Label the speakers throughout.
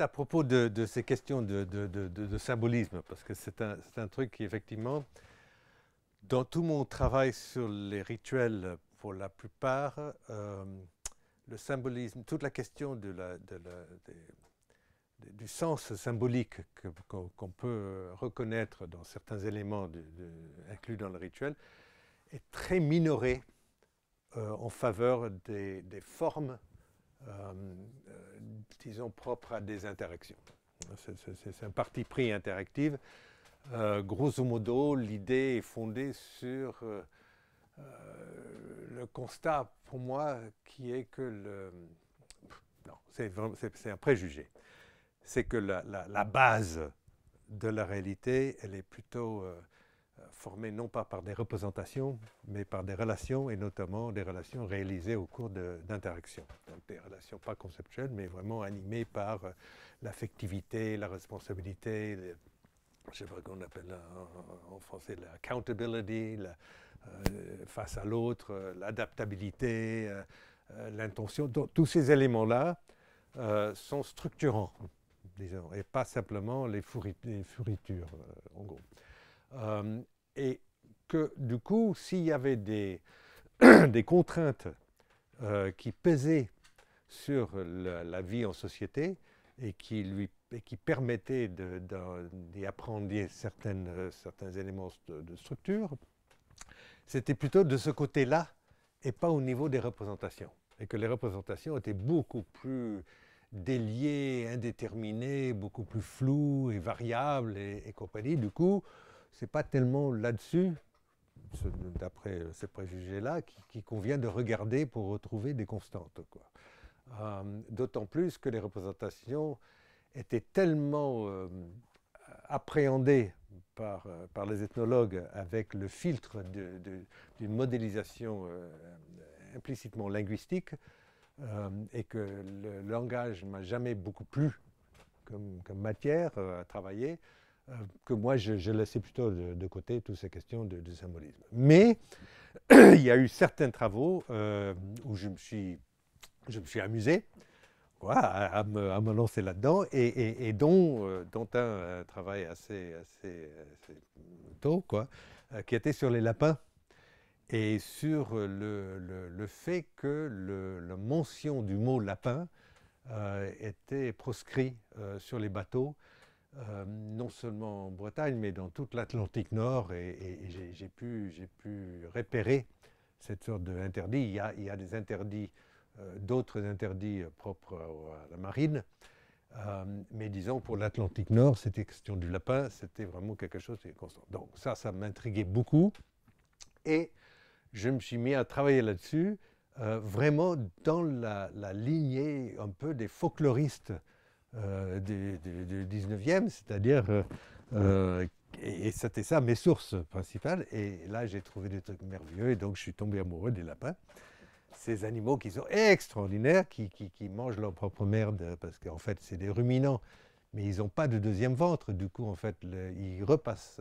Speaker 1: à propos de, ces questions de, symbolisme, parce que c'est un, truc qui, effectivement, dans tout mon travail sur les rituels, pour la plupart, euh, le symbolisme, toute la question du sens symbolique qu'on peut reconnaître dans certains éléments inclus dans le rituel est très minoré euh, en faveur des, formes euh, disons, propre à des interactions. C'est un parti pris interactif. Euh, grosso modo, l'idée est fondée sur euh, euh, le constat, pour moi, qui est que le... Non, c'est un préjugé. C'est que la, base de la réalité, elle est plutôt formés non pas par des représentations, mais par des relations, et notamment des relations réalisées au cours d'interactions. Donc des relations pas conceptuelles, mais vraiment animées par euh, l'affectivité, la responsabilité, je sais pas qu'on appelle en, français l'accountability, la, euh, face à l'autre, euh, l'adaptabilité, l'intention. Tous ces éléments-là sont structurants, disons, et pas simplement les, fourritures, en gros et que du coup, s'il y avait des, contraintes euh, qui pesaient sur la, vie en société et qui, lui, qui permettaient d'y apprendre certains éléments de, structure, c'était plutôt de ce côté-là et pas au niveau des représentations. Et que les représentations étaient beaucoup plus déliées, indéterminées, beaucoup plus floues et variables et, et compagnie. Du coup, c'est pas tellement là-dessus, d'après ce préjugés-là, qu'il convient de regarder pour retrouver des constantes. Euh, d'autant plus que les représentations étaient tellement euh, appréhendées euh, par, les ethnologues avec le filtre d'une modélisation implicitement linguistique et que le langage ne m'a jamais beaucoup plu comme matière à travailler euh, que moi, je, je laissais plutôt de, côté toutes ces questions de, symbolisme. Mais il y a eu certains travaux euh, où je me suis, je me suis amusé à, me, à me, lancer là-dedans, et, dont, euh, dont, un, travail assez, assez, tôt, quoi, qui était sur les lapins et sur le, le, fait que la mention du mot lapin était proscrit sur les bateaux euh, non seulement en Bretagne, mais dans toute l'Atlantique Nord, et, j'ai pu, pu, repérer cette sorte d'interdit. Il, y a, il y a des interdits, euh, d'autres interdits propres à la marine, euh, mais disons pour l'Atlantique Nord, c'était question du lapin, c'était vraiment quelque chose qui est constant. Donc ça, ça m'intriguait beaucoup, et je me suis mis à travailler là-dessus, vraiment dans la, la, lignée un peu des folkloristes euh, du, 19e, c'est-à-dire, euh, euh, et, c'était ça mes sources principales. Et là, j'ai trouvé des trucs merveilleux, et donc je suis tombé amoureux des lapins. Ces animaux qui sont extraordinaires, qui, qui, mangent leur propre merde, parce qu'en fait, c'est des ruminants, mais ils n'ont pas de deuxième ventre. Du coup, en fait, ils repassent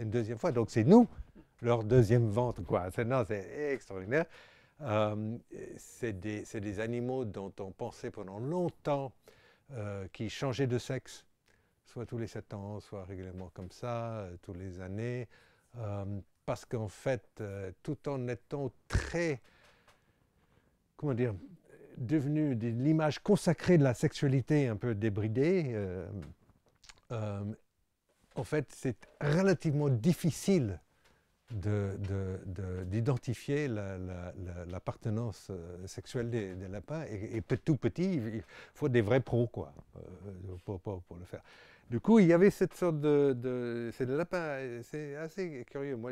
Speaker 1: une deuxième fois. Donc, c'est nous, leur deuxième ventre, quoi. c'est extraordinaire. c'est des, des, animaux dont on pensait pendant longtemps euh, qui changeaient de sexe, soit tous les sept ans, soit régulièrement comme ça, euh, tous les années, euh, parce qu'en fait, tout en étant très, comment dire, devenu l'image consacrée de la sexualité un peu débridée, en fait, c'est relativement difficile d'identifier l'appartenance euh, sexuelle des, lapins. Et, et, tout petit, il faut des vrais pros, quoi, euh, pour, le faire. Du coup, il y avait cette sorte de... de c'est des lapins, c'est assez curieux. Moi,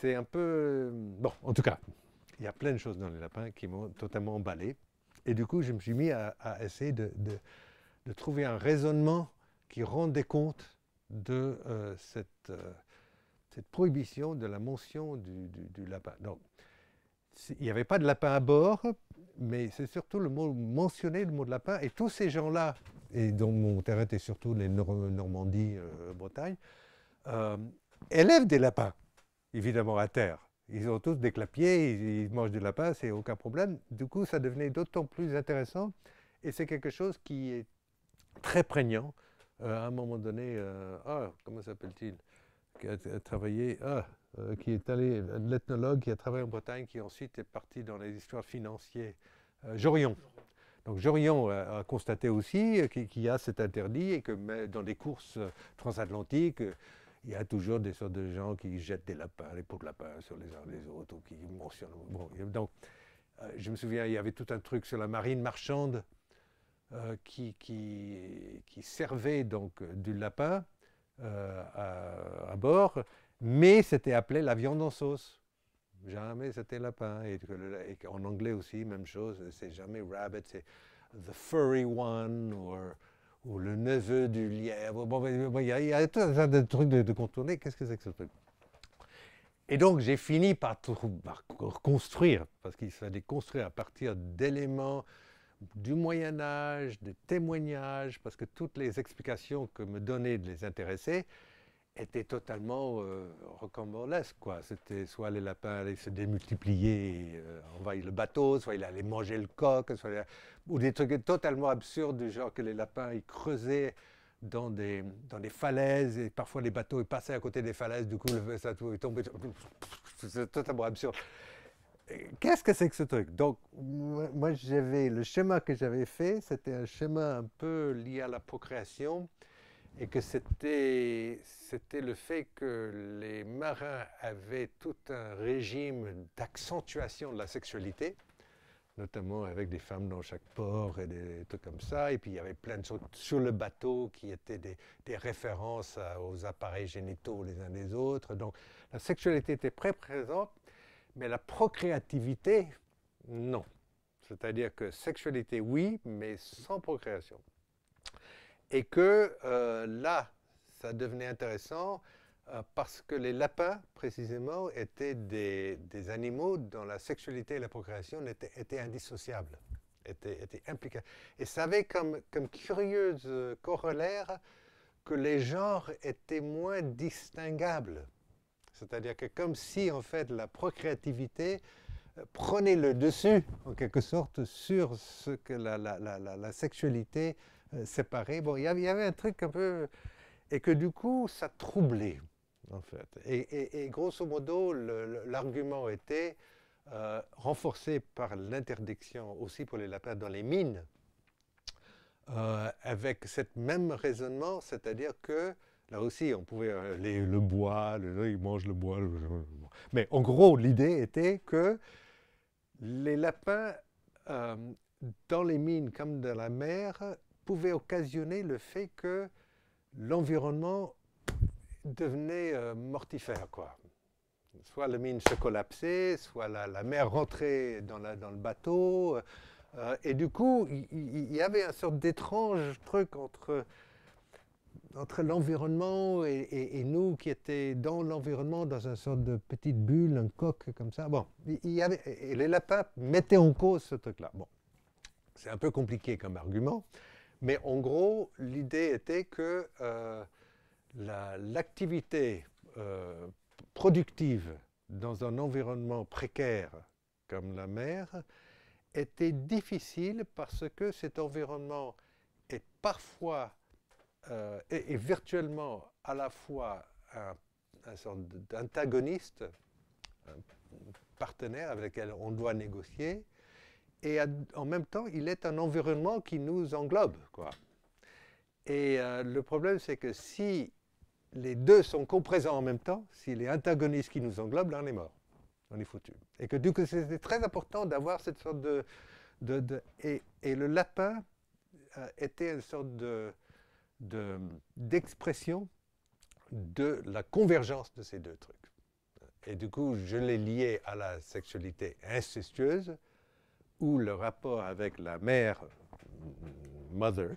Speaker 1: c'est un peu... Bon, en tout cas, il y a plein de choses dans les lapins qui m'ont totalement emballé. Et du coup, je me suis mis à, essayer de, trouver un raisonnement qui rendait compte de euh, cette prohibition de la mention du, lapin. Donc, il n'y avait pas de lapin à bord, mais c'est surtout le mot mentionné, le mot de lapin. Et tous ces gens-là, et dont mon terrain était surtout les Normandies, Normandie, euh, Bretagne, euh, élèvent des lapins, évidemment, à terre. Ils ont tous des clapiers, ils, mangent du lapin, c'est aucun problème. Du coup, ça devenait d'autant plus intéressant. Et c'est quelque chose qui est très prégnant. Euh, à un moment donné, ah, comment s'appelle-t-il qui a, travaillé, ah, euh, qui est allé, l'ethnologue qui a travaillé en Bretagne, qui ensuite est parti dans les histoires financières, euh, Jorion. Donc Jorion a, constaté aussi qu'il y a cet interdit et que dans les courses euh, transatlantiques, il y a toujours des sortes de gens qui jettent des lapins, les pots de lapins sur les uns les autres, ou qui mentionnent. Bon, donc, je me souviens, il y avait tout un truc sur la marine marchande qui, servait donc du lapin euh, à, bord, mais c'était appelé la viande en sauce. Jamais c'était lapin. Et, en anglais aussi, même chose, c'est jamais rabbit, c'est the furry one ou le neveu du lièvre. Bon, ben, ben, il y, a tout un tas de trucs de, contourner. Qu'est-ce que c'est que ce truc et donc j'ai fini par, par construire, parce qu'il fallait construire à partir d'éléments du Moyen Âge, des témoignages, parce que toutes les explications que me donnaient les intéresser étaient totalement euh, rocambolesques. C'était soit les lapins allaient se démultiplier et euh, le bateau, soit ils allaient manger le coq, soit ou des trucs totalement absurdes du genre que les lapins ils creusaient dans des, falaises, et parfois les bateaux passaient à côté des falaises, du coup le, ça tombait, est C'est totalement absurde qu'est-ce que c'est que ce truc Donc, moi, j'avais le schéma que j'avais fait, c'était un schéma un peu lié à la procréation, et que c'était, le fait que les marins avaient tout un régime d'accentuation de la sexualité, notamment avec des femmes dans chaque port et des trucs comme ça. Et puis il y avait plein de choses sur le bateau qui étaient des, références aux appareils génitaux les uns des autres. Donc la sexualité était très présente, mais la procréativité, non. C'est-à-dire que sexualité, oui, mais sans procréation. Et que euh, là, ça devenait intéressant euh, parce que les lapins, précisément, étaient des, animaux dont la sexualité et la procréation étaient, indissociables, étaient, étaient Et ça avait comme, comme curieuse euh, corollaire que les genres étaient moins distinguables. C'est-à-dire que comme si en fait la procréativité euh, prenait le dessus en quelque sorte sur ce que la, sexualité euh, séparait. Bon, il y avait un truc un peu... Et que du coup, ça troublait en fait. Et, grosso modo, l'argument était euh, renforcé par l'interdiction aussi pour les lapins dans les mines, avec ce même raisonnement, c'est-à-dire que Là aussi, on pouvait euh, le bois, ils mangent le bois. mais en gros, l'idée était que les lapins euh, dans les mines comme dans la mer pouvaient occasionner le fait que l'environnement devenait euh, mortifère, quoi. Soit la mine se collapsait, soit la, mer rentrait dans, le bateau. et du coup, il y, y, avait une sorte d'étrange truc entre entre l'environnement et, nous qui étaient dans l'environnement, dans une sorte de petite bulle, un coq comme ça. Bon, les lapins mettaient en cause ce truc-là. Bon, c'est un peu compliqué comme argument, mais en gros, l'idée était que euh, l'activité euh, productive dans un environnement précaire comme la mer était difficile parce que cet environnement est parfois est, euh, virtuellement à la fois un, un sort d'antagoniste, un partenaire avec lequel on doit négocier, et en même temps, il est un environnement qui nous englobe. Quoi. Et euh, le problème, c'est que si les deux sont co en même temps, s'il est antagoniste qui nous englobe, là, on est mort. On est foutu. Et que du coup, c'était très important d'avoir cette sorte de... et, le lapin euh, était une sorte de d'expression de, la convergence de ces deux trucs. Et du coup, je l'ai lié à la sexualité incestueuse, où le rapport avec la mère, mother,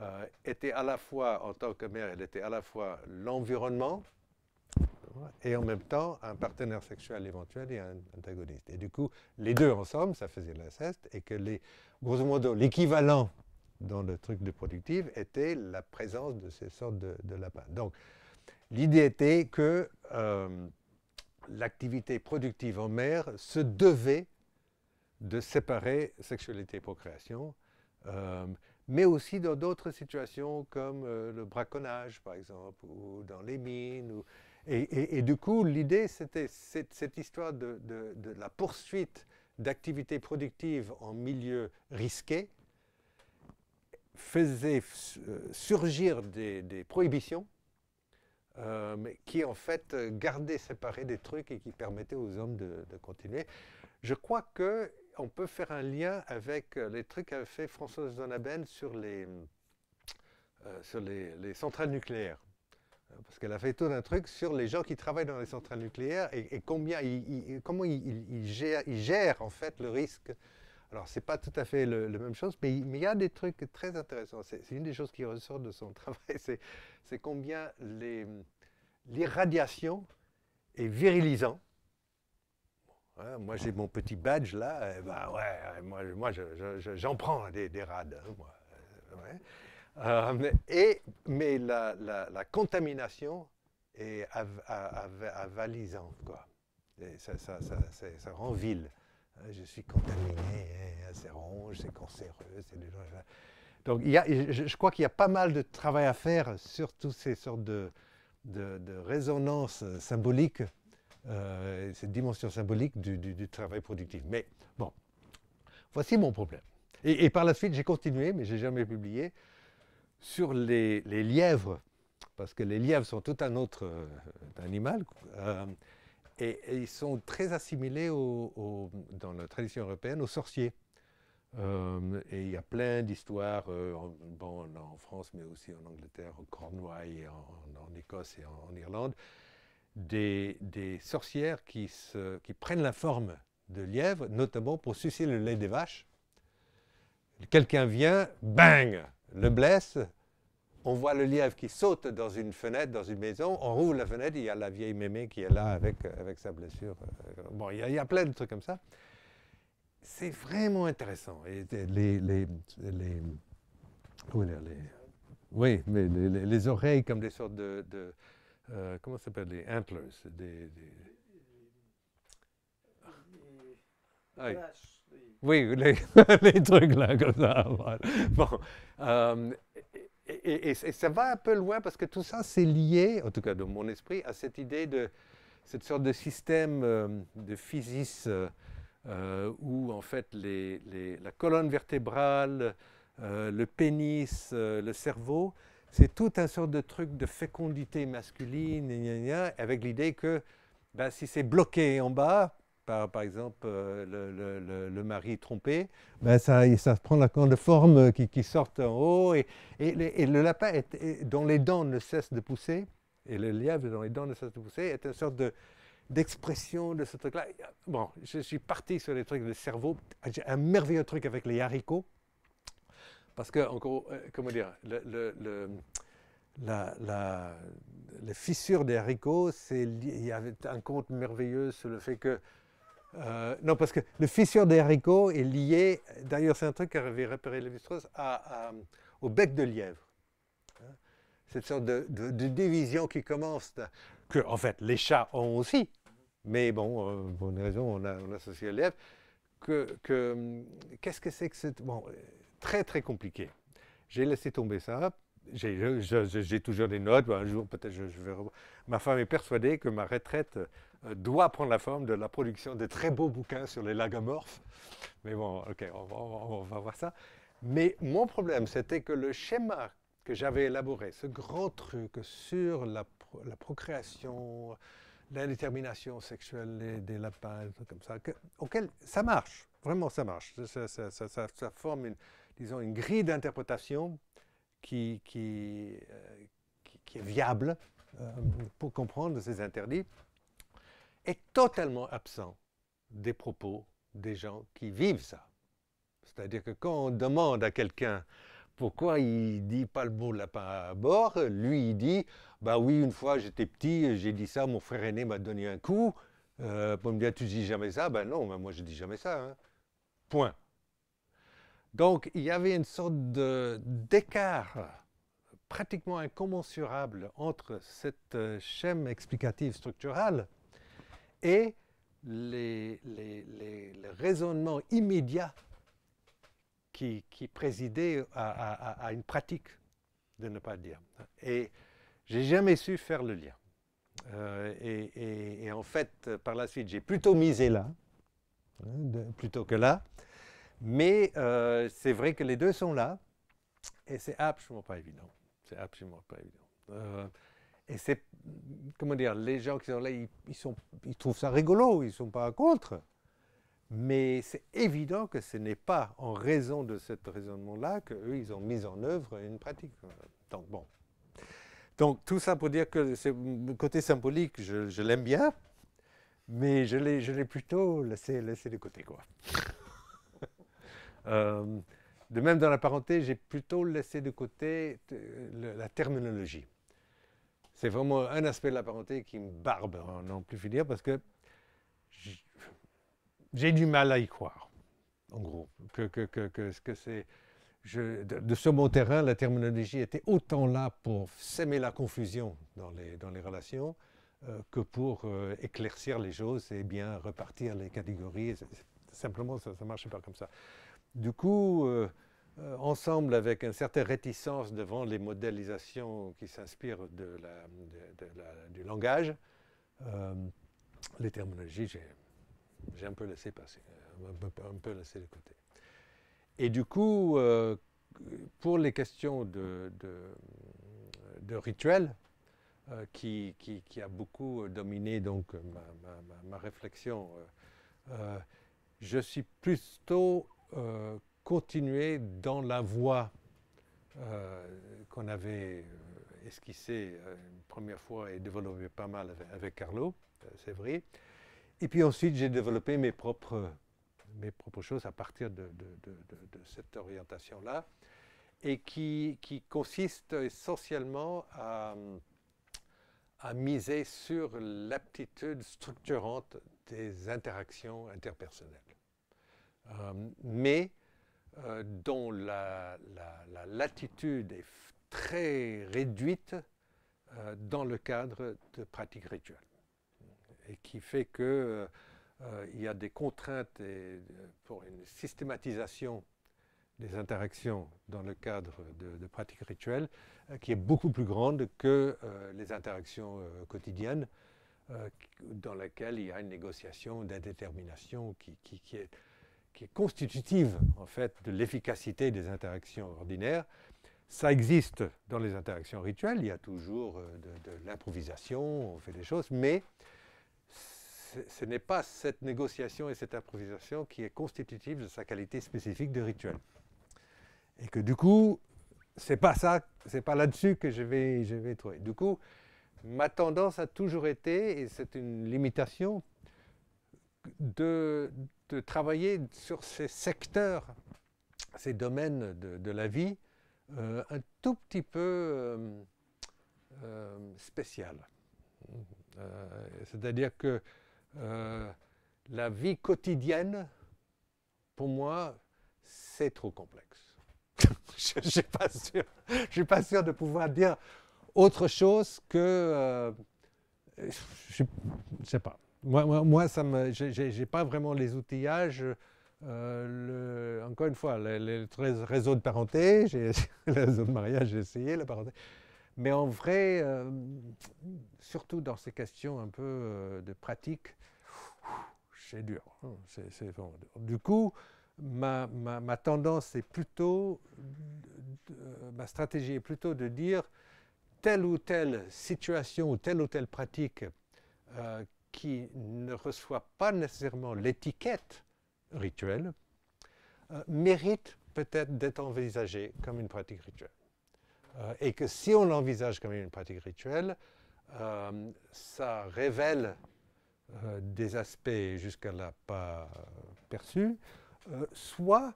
Speaker 1: euh, était à la fois, en tant que mère, elle était à la fois l'environnement et en même temps un partenaire sexuel éventuel et un antagoniste. Et du coup, les deux ensemble, ça faisait l'inceste, et que les, grosso modo, l'équivalent dans le truc de productif était la présence de ces sortes de, lapins. Donc, l'idée était que euh, l'activité productive en mer se devait de séparer sexualité et procréation, euh, mais aussi dans d'autres situations comme euh, le braconnage, par exemple, ou dans les mines. et, du coup, l'idée, c'était cette, histoire de, de la poursuite d'activités productives en milieu risqué, faisait euh, surgir des, prohibitions euh, mais qui en fait euh, gardaient séparés des trucs et qui permettaient aux hommes de, continuer. Je crois qu'on peut faire un lien avec les trucs qu'avait fait Françoise Donabelle sur les, sur les, centrales nucléaires. Parce qu'elle a fait tout un truc sur les gens qui travaillent dans les centrales nucléaires et, combien comment ils, gèrent, en fait le risque alors, ce n'est pas tout à fait la même chose, mais il y a des trucs très intéressants. C'est une des choses qui ressort de son travail, c'est combien l'irradiation est virilisant. Hein, moi, j'ai mon petit badge là, eh ben, ouais, moi, j'en prends des, rades. Hein, euh, euh, et, mais la, contamination est avalisante, quoi. ça, rend vil. Ah, je suis contaminé, hein, c'est ronge, c'est cancéreux, c'est Donc il y a, je, crois qu'il y a pas mal de travail à faire sur toutes ces sortes de, de, résonances euh, symboliques, euh, cette dimension symbolique du, travail productif. Mais bon, voici mon problème. Et, par la suite, j'ai continué, mais j'ai jamais publié, sur les, les, lièvres, parce que les lièvres sont tout un autre euh, animal. Et, ils sont très assimilés dans la tradition européenne aux sorciers. Euh, et il y a plein d'histoires, euh, en, bon, en France, mais aussi en Angleterre, en Cornouailles, en, Écosse et en, Irlande, des, sorcières qui, qui, prennent la forme de lièvre, notamment pour sucer le lait des vaches. Quelqu'un vient, bang, le blesse, on voit le lièvre qui saute dans une fenêtre, dans une maison, on rouvre la fenêtre, il y a la vieille mémé qui est là avec, euh, avec sa blessure. Euh, bon, il y, a, plein de trucs comme ça. C'est vraiment intéressant. Et les, oui, mais les, oreilles comme des sortes de, euh, comment ça s'appelle, les antlers, oui, les, trucs là, ça. Bon et, ça va un peu loin parce que tout ça, c'est lié, en tout cas dans mon esprit, à cette idée de cette sorte de système euh, de physis euh, euh, où en fait la colonne vertébrale, le pénis, le cerveau, c'est tout un sorte de truc de fécondité masculine, avec l'idée que ben, si c'est bloqué en bas, par, exemple, euh, le, le, mari trompé, ben ça, ça prend la forme euh, qui, qui sortent en haut, et, et, le lapin dont les dents ne cessent de pousser, et le lièvre dont les dents ne cessent de pousser, est une sorte de, d'expression de ce truc-là. Bon, je suis parti sur les trucs de cerveau. J'ai un merveilleux truc avec les haricots. Parce que, en gros, euh, comment dire, le, la, la, fissures des haricots, il y avait un conte merveilleux sur le fait que euh, non, parce que le fissure des haricots est lié, d'ailleurs c'est un truc qu'avait repéré Lévi-Strauss, à, au bec de lièvre. Hein. Cette sorte de, division qui commence, que en fait les chats ont aussi, mais bon, euh, pour une raison on, a, on associe à lièvre, que, qu'est-ce que c'est que cette... Bon, euh, très très compliqué. J'ai laissé tomber ça, j'ai toujours des notes, un jour peut-être je, vais... Ma femme est persuadée que ma retraite euh, doit prendre la forme de la production de très beaux bouquins sur les lagomorphes. Mais bon, ok, on va, voir ça. Mais mon problème, c'était que le schéma que j'avais élaboré, ce grand truc sur la, procréation, la détermination sexuelle des, lapins, comme ça, auquel ça marche, vraiment ça marche. Ça, forme, disons, une grille d'interprétation euh, qui, est viable euh, pour comprendre ces interdits, est totalement absent des propos des gens qui vivent ça. C'est-à-dire que quand on demande à quelqu'un pourquoi il dit pas le mot lapin à bord, lui il dit bah oui une fois j'étais petit j'ai dit ça mon frère aîné m'a donné un coup. Euh, pour me dire tu dis jamais ça, ben non, ben moi je dis jamais ça. Hein. Point. Donc il y avait une sorte d'écart pratiquement incommensurable entre cette schème euh, explicative structurale et les, les, les, le raisonnement immédiat qui, qui présidait à, une pratique de ne pas dire. Et j'ai jamais su faire le lien. Euh, et, en fait, par la suite, j'ai plutôt misé là, hein, plutôt que là. Mais euh, c'est vrai que les deux sont là, et c'est absolument pas évident. C'est absolument pas évident. Euh, et c'est, comment dire, les gens qui sont là, ils, trouvent ça rigolo, ils sont pas contre. Mais c'est évident que ce n'est pas en raison de ce raisonnement-là qu'eux, ils ont mis en œuvre une pratique. Donc, bon. Donc, tout ça pour dire que le côté symbolique, je, l'aime bien, mais je l'ai plutôt laissé, laissé de côté, quoi. Euh, de même, dans la parenté, j'ai plutôt laissé de côté euh, la terminologie. C'est vraiment un aspect de la parenté qui me barbe hein, en non plus finir parce que j'ai du mal à y croire, en gros, que, que, que, c'est... de, ce mon terrain, la terminologie était autant là pour s'aimer la confusion dans les, relations euh, que pour éclaircir les choses et bien repartir les catégories. Simplement, ça ne marchait pas comme ça. Du coup, euh, euh, ensemble avec une certaine réticence devant les modélisations qui s'inspirent de du langage, euh, les terminologies, j'ai un peu laissé passer, un peu, laissé de côté. Et du coup, pour les questions de, de rituel, qui, a beaucoup dominé donc ma, ma réflexion, je suis plutôt euh, continuer dans la voie euh, qu'on avait euh, esquissée une première fois et développée pas mal avec, Carlo, c'est vrai. Et puis ensuite, j'ai développé mes propres, choses à partir de, cette orientation-là, et qui, consiste essentiellement à miser sur l'aptitude structurante des interactions interpersonnelles. Euh, mais euh, dont la, latitude est très réduite euh, dans le cadre de pratiques rituelles. Et qui fait qu'il il y a des contraintes pour une systématisation des interactions dans le cadre de, pratiques rituelles qui est beaucoup plus grande que les interactions quotidiennes dans lesquelles il y a une négociation, d'indétermination qui, qui, qui est qui est constitutive en fait de l'efficacité des interactions ordinaires. Ça existe dans les interactions rituelles, il y a toujours euh, de, l'improvisation, on fait des choses, mais ce n'est pas cette négociation et cette improvisation qui est constitutive de sa qualité spécifique de rituel. Et que du coup, c'est pas ça, c'est pas là-dessus que je vais, je vais trouver. Du coup, ma tendance a toujours été, et c'est une limitation, de, de travailler sur ces secteurs, ces domaines de, la vie, euh, un tout petit peu euh, euh, spécial. C'est-à-dire que la vie quotidienne, pour moi, c'est trop complexe. Je ne suis pas sûr de pouvoir dire autre chose que... je ne sais pas. Moi, moi, moi ça me, j'ai pas vraiment les outillages. Euh, encore une fois, les, réseau réseaux de parenté, le réseau de mariage, j'ai essayé la parenté. Mais en vrai, euh, surtout dans ces questions un peu euh, de pratique, c'est dur. Hein. C'est Du coup, ma, ma, ma tendance est plutôt, ma stratégie est plutôt de dire telle ou telle situation ou telle ou telle pratique qui ne reçoit pas nécessairement l'étiquette rituelle, euh, mérite peut-être d'être envisagé comme une pratique rituelle. Euh, et que si on l'envisage comme une pratique rituelle, euh, ça révèle des aspects jusqu'à-là pas perçus, soit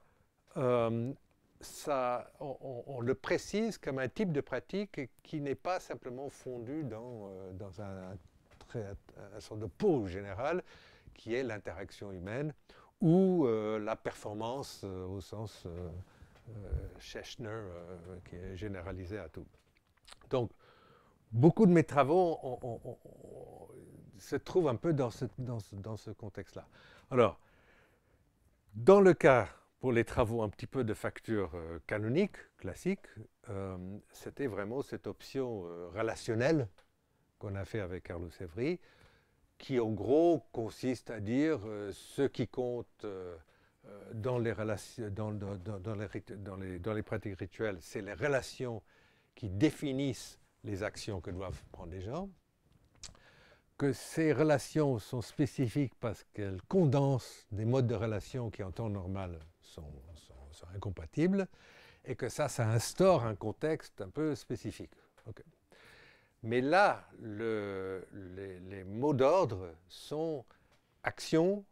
Speaker 1: ça, on, le précise comme un type de pratique qui n'est pas simplement fondu dans, dans un c'est un, sort de pôle général qui est l'interaction humaine ou euh, la performance euh, au sens euh, euh Schechner qui est généralisé à tout. Donc, beaucoup de mes travaux se trouvent un peu dans ce, contexte-là. Alors, dans le cas pour les travaux un petit peu de facture canonique, classique, c'était vraiment cette option relationnelle qu'on a fait avec Carlos Evry, qui en gros consiste à dire euh, ce qui compte dans, les pratiques rituelles, c'est les relations qui définissent les actions que doivent prendre les gens, que ces relations sont spécifiques parce qu'elles condensent des modes de relations qui en temps normal sont, incompatibles, et que ça, ça instaure un contexte un peu spécifique. OK. Mais là, les, mots d'ordre sont actions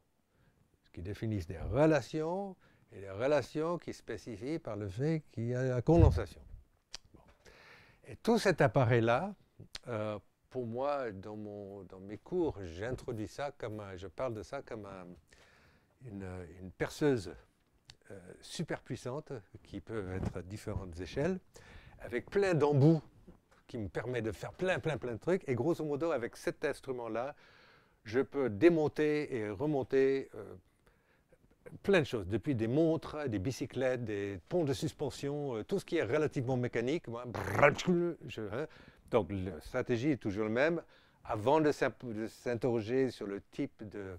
Speaker 1: qui définissent des relations et les relations qui spécifient par le fait qu'il y a la condensation. Et tout cet appareil-là, euh, pour moi, dans, mes cours, j'introduis ça comme je parle de ça comme une, perceuse euh, super puissante qui peut être à différentes échelles, avec plein d'embouts qui me permet de faire plein, plein, plein de trucs. Et grosso modo, avec cet instrument-là, je peux démonter et remonter euh, plein de choses, depuis des montres, des bicyclettes, des ponts de suspension, euh, tout ce qui est relativement mécanique. Hein. Donc la stratégie est toujours la même. Avant de s'interroger sur le type de,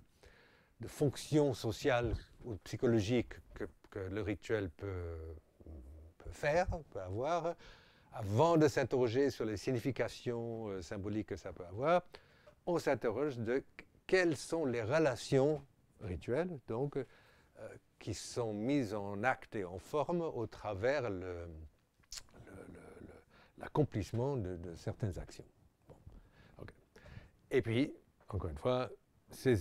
Speaker 1: de, fonction sociale ou psychologique que, le rituel peut faire, peut avoir, avant de s'interroger sur les significations euh, symboliques que ça peut avoir, on s'interroge de quelles sont les relations rituelles donc, euh, qui sont mises en acte et en forme au travers l'accomplissement de, de, certaines actions. Et puis, encore une fois, ces,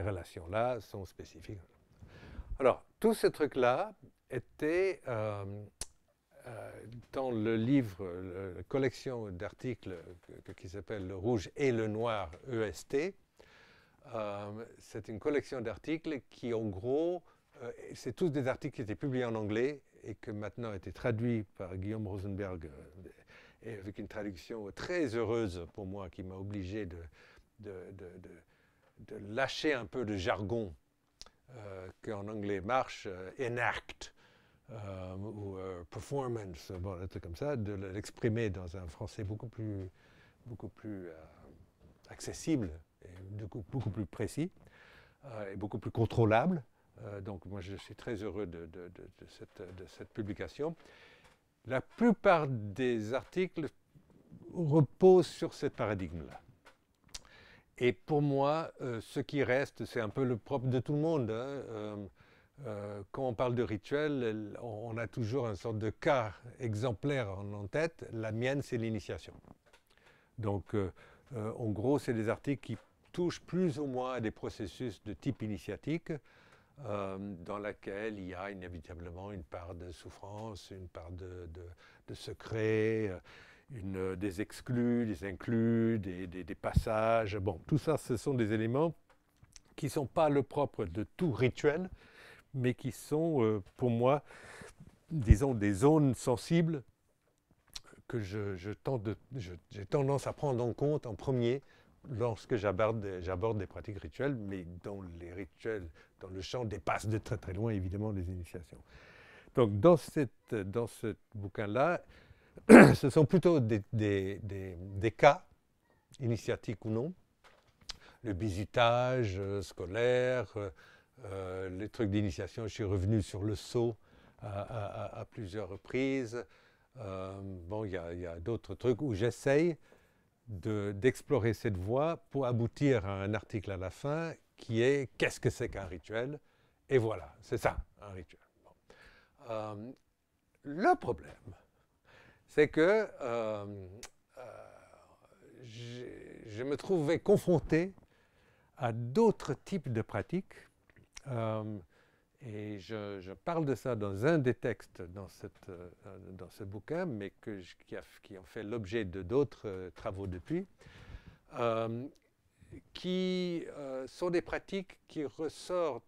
Speaker 1: relations-là sont spécifiques. Alors, tout ce truc-là était... Euh, euh, dans le livre, la collection d'articles qui s'appelle Le Rouge et le Noir EST, euh, c'est une collection d'articles qui, en gros, euh, c'est tous des articles qui étaient publiés en anglais et que maintenant été traduits par Guillaume Rosenberg, et avec une traduction très heureuse pour moi qui m'a obligé de, lâcher un peu de jargon qu'en anglais marche, enact euh, ou euh, performance, bon, un comme ça, de l'exprimer dans un français beaucoup plus, beaucoup plus euh, accessible et beaucoup plus précis et beaucoup plus contrôlable. donc moi je suis très heureux de, de, cette, publication. La plupart des articles reposent sur ce paradigme-là. Et pour moi, ce qui reste, c'est un peu le propre de tout le monde. Hein, euh, quand on parle de rituel, on a toujours un sorte de cas exemplaire en, tête. La mienne, c'est l'initiation. Donc, euh, euh, en gros, c'est des articles qui touchent plus ou moins à des processus de type initiatique, dans laquelle il y a inévitablement une part de souffrance, une part de, secret, des exclus, des inclus, des, des passages. Bon, tout ça, ce sont des éléments qui ne sont pas le propre de tout rituel, mais qui sont euh, pour moi, disons, des zones sensibles que je, j'ai tendance à prendre en compte en premier lorsque j'aborde, j'aborde des pratiques rituelles, mais dont les rituels, dans le champ, dépassent de très très loin évidemment les initiations. Donc dans, cette, dans ce bouquin-là, ce sont plutôt des, des, des, cas, initiatiques ou non, le bizutage euh, scolaire, euh, euh, les trucs d'initiation, je suis revenu sur le saut à, plusieurs reprises. Euh, bon, il y a, d'autres trucs où j'essaye d'explorer cette voie pour aboutir à un article à la fin qui est qu'est-ce que c'est qu'un rituel Et voilà, c'est ça, un rituel. Euh, le problème, c'est que je me trouvais confronté à d'autres types de pratiques euh, et je, parle de ça dans un des textes dans, euh, dans ce bouquin, mais qui, ont fait l'objet de d'autres euh, travaux depuis, qui sont des pratiques qui ressortent,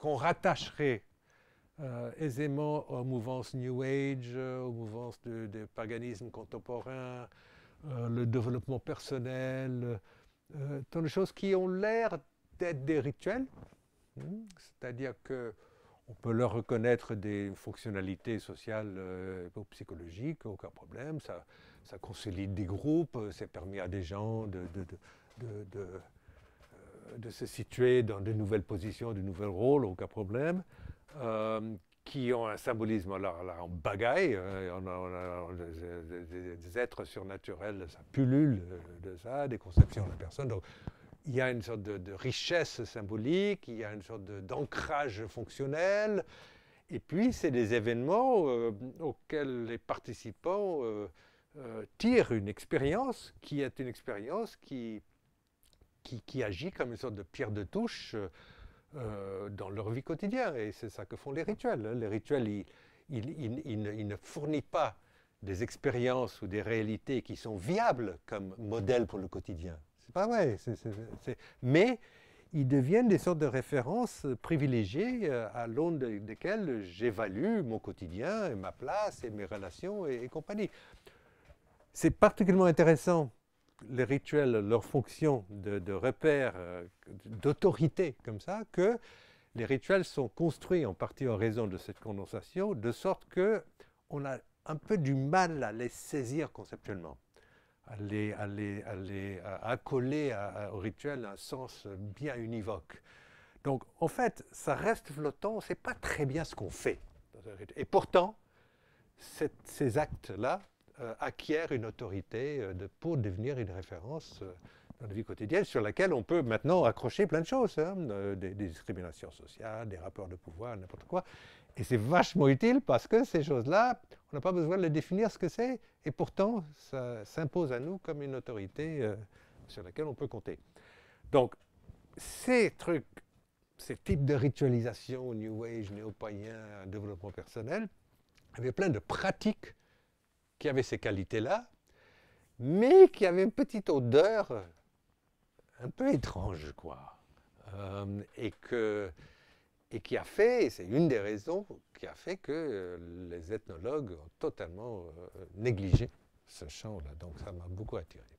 Speaker 1: qu'on rattacherait aisément aux mouvances New Age, aux mouvances du paganisme contemporain, le développement personnel, tant de choses qui ont l'air d'être des rituels, c'est-à-dire que on peut leur reconnaître des fonctionnalités sociales euh, ou psychologiques, aucun problème. Ça, ça consolide des groupes, c'est permis à des gens de, euh, se situer dans de nouvelles positions, de nouveaux rôles, aucun problème. Euh, qui ont un symbolisme en bagaille, des, êtres surnaturels, ça pullule de ça, des conceptions de la personne il y a une sorte de, richesse symbolique, il y a une sorte d'ancrage fonctionnel. Et puis, c'est des événements euh, auxquels les participants euh, euh, tirent une expérience qui est une expérience qui, agit comme une sorte de pierre de touche dans leur vie quotidienne. Et c'est ça que font les rituels. Hein. Les rituels, ils, ne fournissent pas des expériences ou des réalités qui sont viables comme modèle pour le quotidien. C'est pas vrai. Mais ils deviennent des sortes de références privilégiées euh, à l'onde desquelles j'évalue mon quotidien et ma place et mes relations et, compagnie. C'est particulièrement intéressant les rituels, leur fonction de, de repère, euh, d'autorité comme ça, que les rituels sont construits en partie en raison de cette condensation, de sorte que on a un peu du mal à les saisir conceptuellement aller les, euh, accoler euh, euh, au rituel un sens bien univoque. Donc, en fait, ça reste flottant, on ne sait pas très bien ce qu'on fait. Et pourtant, ces actes-là acquièrent une autorité pour devenir une référence dans la vie quotidienne sur laquelle on peut maintenant accrocher plein de choses, hein, des, discriminations sociales, des rapports de pouvoir, n'importe quoi. Et c'est vachement utile parce que ces choses-là, on n'a pas besoin de les définir ce que c'est, et pourtant, ça s'impose à nous comme une autorité euh, sur laquelle on peut compter. Donc, ces trucs, ces types de ritualisation, New Age, néo-païen, développement personnel, avaient plein de pratiques qui avaient ces qualités-là, mais qui avaient une petite odeur un peu étrange, quoi. Euh, et que et qui a fait, et c'est une des raisons qui a fait que euh, les ethnologues ont totalement euh, négligé ce champ-là. Donc ça m'a beaucoup attiré.